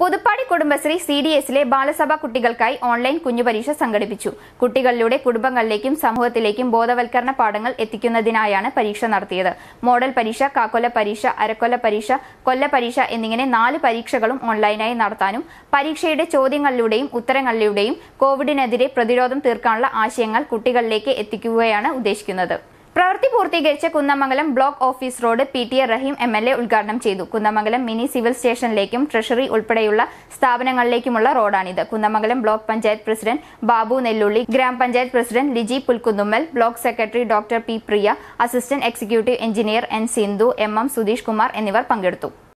Puthuppadi Kudumbashree C D എസിലെ ബാലസഭാ കുട്ടികൾക്കായി online കുഞ്ഞുപരീക്ഷ സംഘടിപ്പിച്ചു കുട്ടികളിലൂടെ കുടുംബങ്ങളിലേക്കും സമൂഹത്തിലേക്കും ബോധവൽക്കരണ പാഠങ്ങൾ എത്തിക്കുന്നതിനായാണ് പരീക്ഷ നടത്തിയത് മോഡൽ പരീക്ഷ കാക്കൊല പരീക്ഷ അരക്കൊല പരീക്ഷ കൊല്ല പരീക്ഷ എന്നിങ്ങനെ നാല് പരീക്ഷകളും ഓൺലൈനായി നടത്താനും പരീക്ഷയുടെ ചോദ്യങ്ങളിലൂടെയും ഉത്തരങ്ങളിലൂടെയും കോവിഡിനെതിരെ പ്രതിരോധം തീർക്കാനുള്ള ആശയങ്ങൾ കുട്ടികളിലേക്ക് എത്തിക്കുകയാണ് ഉദ്ദേശിക്കുന്നത് പ്രവൃത്തി പൂർത്തീകരിച്ച Kunnamangalam block office road P T A Rahim M L A ഉദ്ഘാടനം ചെയ്തു കുന്നമംഗലം മിനി സിവിൽ സ്റ്റേഷനിലേക്കും ട്രഷറി ഉൾപ്പെടെയുള്ള സ്ഥാപനങ്ങളിലേക്കുമുള്ള റോഡാണിത് Kunnamangalam block panchayat president Babu Nellulli grama panchayat president Liji Pulkunnummal block secretary doctor P Priya assistant executive engineer N Sindhu M M Sudheesh Kumar എന്നിവർ പങ്കെടുത്തു